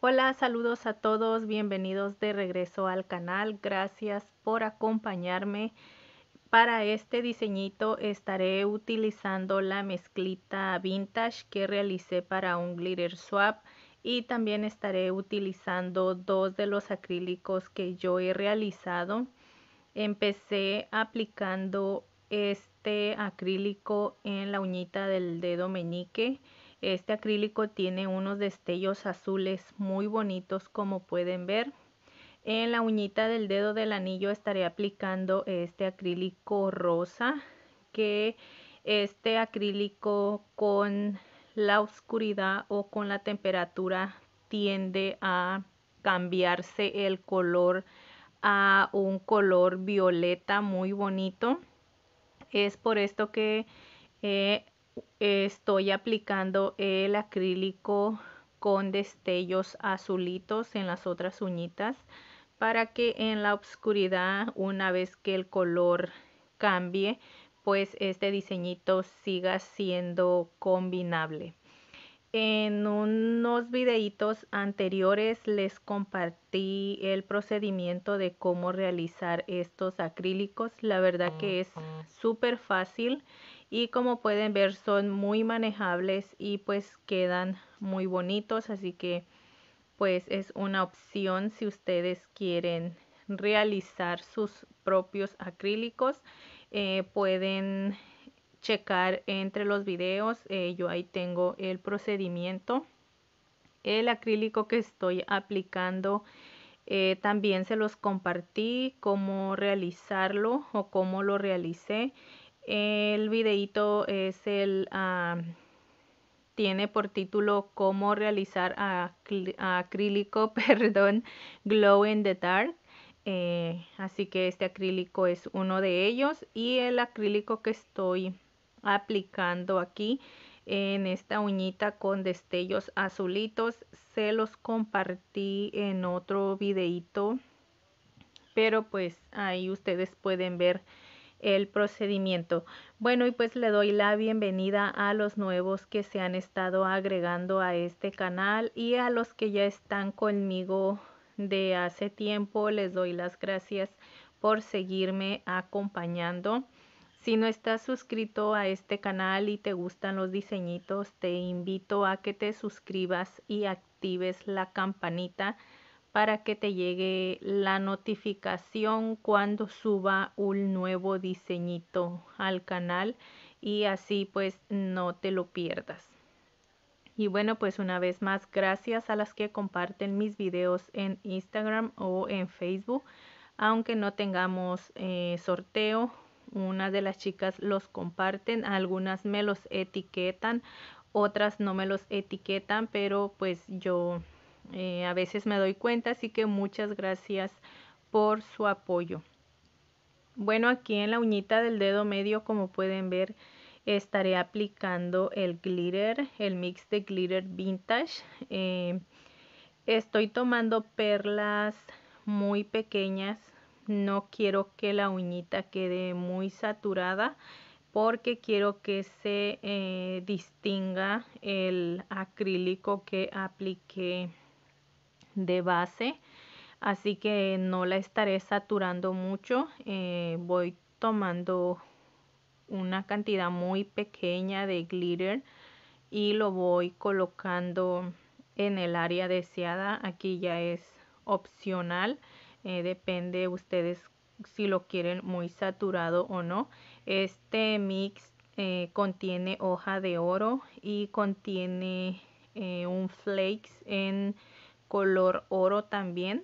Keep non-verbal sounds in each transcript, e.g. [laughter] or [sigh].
Hola, saludos a todos, bienvenidos de regreso al canal, gracias por acompañarme. Para este diseñito estaré utilizando la mezclita vintage que realicé para un glitter swap y también estaré utilizando dos de los acrílicos que yo he realizado. Empecé aplicando este acrílico en la uñita del dedo meñique este acrílico tiene unos destellos azules muy bonitos como pueden ver. En la uñita del dedo del anillo estaré aplicando este acrílico rosa que este acrílico con la oscuridad o con la temperatura tiende a cambiarse el color a un color violeta muy bonito. Es por esto que eh, estoy aplicando el acrílico con destellos azulitos en las otras uñitas para que en la oscuridad una vez que el color cambie pues este diseñito siga siendo combinable en unos videitos anteriores les compartí el procedimiento de cómo realizar estos acrílicos la verdad que es súper fácil y como pueden ver son muy manejables y pues quedan muy bonitos así que pues es una opción si ustedes quieren realizar sus propios acrílicos eh, pueden checar entre los videos eh, yo ahí tengo el procedimiento el acrílico que estoy aplicando eh, también se los compartí cómo realizarlo o cómo lo realicé el videito es el tiene por título Cómo realizar acrílico, [laughs] perdón, glow in the dark. Eh, así que este acrílico es uno de ellos y el acrílico que estoy aplicando aquí en esta uñita con destellos azulitos se los compartí en otro videito, pero pues ahí ustedes pueden ver el procedimiento. Bueno, y pues le doy la bienvenida a los nuevos que se han estado agregando a este canal y a los que ya están conmigo de hace tiempo. Les doy las gracias por seguirme acompañando. Si no estás suscrito a este canal y te gustan los diseñitos, te invito a que te suscribas y actives la campanita para que te llegue la notificación cuando suba un nuevo diseñito al canal y así pues no te lo pierdas. Y bueno, pues una vez más, gracias a las que comparten mis videos en Instagram o en Facebook. Aunque no tengamos eh, sorteo, una de las chicas los comparten, algunas me los etiquetan, otras no me los etiquetan, pero pues yo eh, a veces me doy cuenta, así que muchas gracias por su apoyo. Bueno, aquí en la uñita del dedo medio, como pueden ver, estaré aplicando el glitter, el mix de glitter vintage. Eh, estoy tomando perlas muy pequeñas. No quiero que la uñita quede muy saturada porque quiero que se eh, distinga el acrílico que apliqué de base, así que no la estaré saturando mucho. Eh, voy tomando una cantidad muy pequeña de glitter y lo voy colocando en el área deseada. Aquí ya es opcional, eh, depende ustedes si lo quieren muy saturado o no. Este mix eh, contiene hoja de oro y contiene un flakes en color oro también.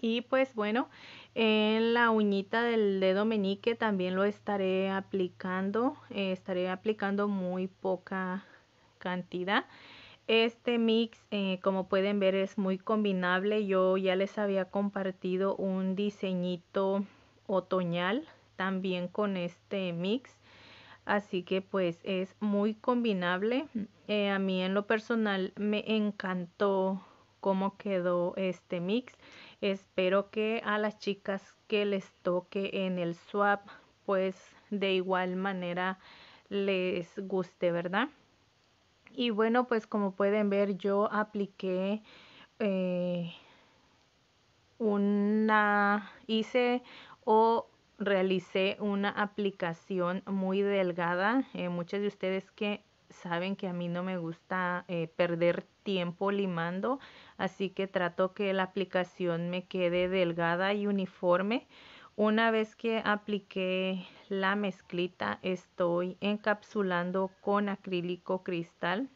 Y pues bueno, en la uñita del dedo meñique también lo estaré aplicando. Eh, estaré aplicando muy poca cantidad. Este mix, eh, como pueden ver, es muy combinable. Yo ya les había compartido un diseñito otoñal también con este mix. Así que pues es muy combinable. Eh, a mí en lo personal me encantó cómo quedó este mix. Espero que a las chicas que les toque en el swap pues de igual manera les guste, ¿verdad? Y bueno, pues como pueden ver yo apliqué eh, una, hice o realicé una aplicación muy delgada. Eh, muchos de ustedes que saben que a mí no me gusta eh, perder tiempo limando, así que trato que la aplicación me quede delgada y uniforme. Una vez que apliqué la mezclita, estoy encapsulando con acrílico cristal.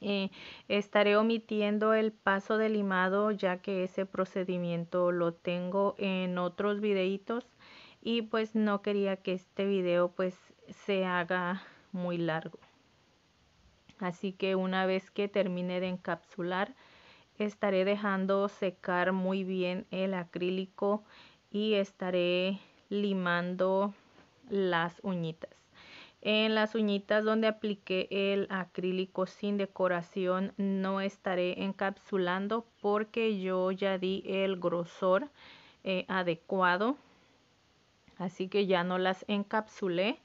Eh, estaré omitiendo el paso de limado ya que ese procedimiento lo tengo en otros videitos y pues no quería que este video pues se haga muy largo. Así que una vez que termine de encapsular, estaré dejando secar muy bien el acrílico y estaré limando las uñitas. En las uñitas donde apliqué el acrílico sin decoración no estaré encapsulando porque yo ya di el grosor eh, adecuado así que ya no las encapsulé.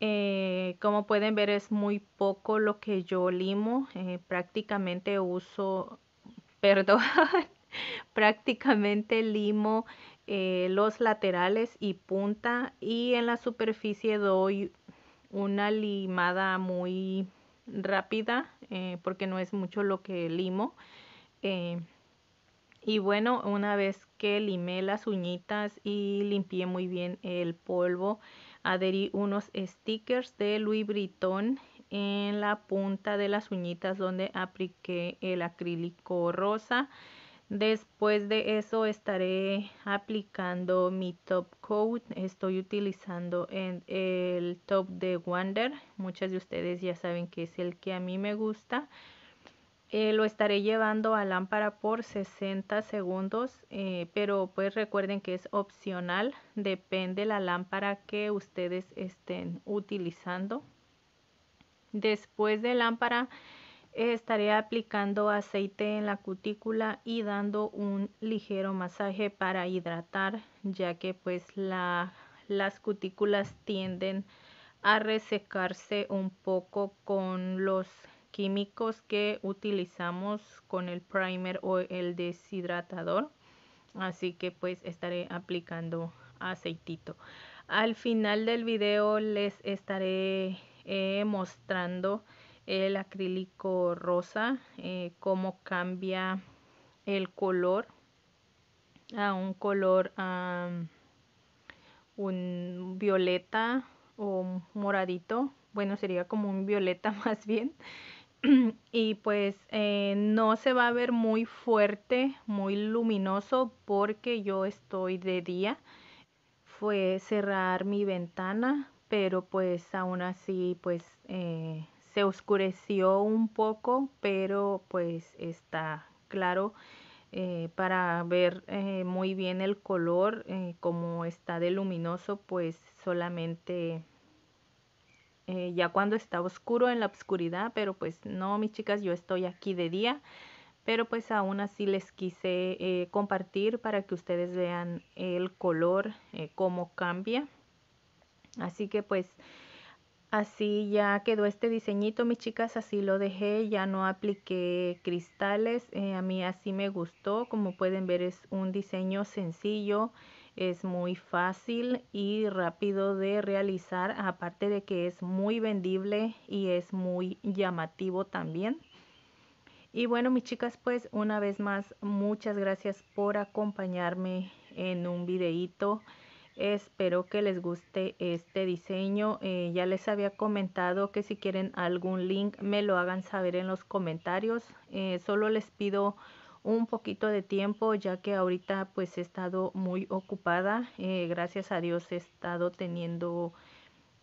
Eh, como pueden ver es muy poco lo que yo limo, eh, prácticamente uso, [laughs] perdón, [laughs] prácticamente limo eh, los laterales y punta y en la superficie doy una limada muy rápida porque no es mucho lo que limo. y bueno, una vez que limé las uñitas y limpié muy bien el polvo. Adherí unos stickers de Louis britton en la punta de las uñitas donde apliqué el acrílico rosa. Después de eso estaré aplicando mi top coat. Estoy utilizando en el top de wonder Muchas de ustedes ya saben que es el que a mí me gusta. Eh, lo estaré llevando a lámpara por 60 segundos, eh, pero pues recuerden que es opcional, depende la lámpara que ustedes estén utilizando. Después de lámpara eh, estaré aplicando aceite en la cutícula y dando un ligero masaje para hidratar, ya que pues las cutículas tienden a resecarse un poco con los químicos que utilizamos con el primer o el deshidratador. Así que pues estaré aplicando aceitito. Al final del video les estaré eh, mostrando el acrílico rosa, eh, cómo cambia el color a un color un violeta o moradito. Bueno, sería como un violeta [laughs] más bien. [clears throat] y pues eh, no se va a ver muy fuerte, muy luminoso porque yo estoy de día. Fue cerrar mi ventana, pero pues aún así pues eh, se oscureció un poco, pero pues está claro eh, para ver muy bien el color, como está de luminoso pues solamente eh, ya cuando está oscuro en la oscuridad, pero pues no, mis chicas, yo estoy aquí de día, pero pues aún así les quise eh, compartir para que ustedes vean el color, eh, cómo cambia. Así que pues así ya quedó este diseñito, mis chicas, así lo dejé, ya no apliqué cristales, a mí así me gustó, como pueden ver es un diseño sencillo es muy fácil y rápido de realizar, aparte de que es muy vendible y es muy llamativo también. Y bueno, mis chicas, pues una vez más, muchas gracias por acompañarme en un videito Espero que les guste este diseño. Eh, ya les había comentado que si quieren algún link me lo hagan saber en los comentarios. Eh, solo les pido un poquito de tiempo ya que ahorita pues he estado muy ocupada. Eh, gracias a Dios he estado teniendo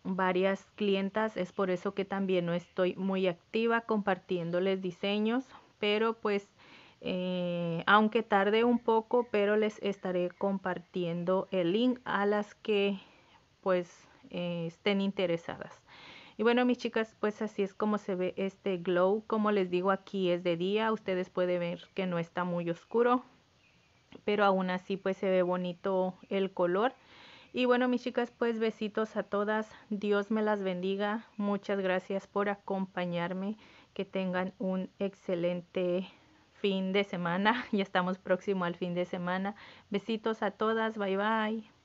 varias clientas. Es por eso que también no estoy muy activa compartiéndoles diseños. Pero pues eh, aunque tarde un poco, pero les estaré compartiendo el link a las que pues eh, estén interesadas. Y bueno, mis chicas, pues así es como se ve este glow. Como les digo, aquí es de día. Ustedes pueden ver que no está muy oscuro, pero aún así pues se ve bonito el color. Y bueno, mis chicas, pues besitos a todas. Dios me las bendiga. Muchas gracias por acompañarme. Que tengan un excelente fin de semana. [laughs] Ya estamos próximo al fin de semana. Besitos a todas. Bye bye.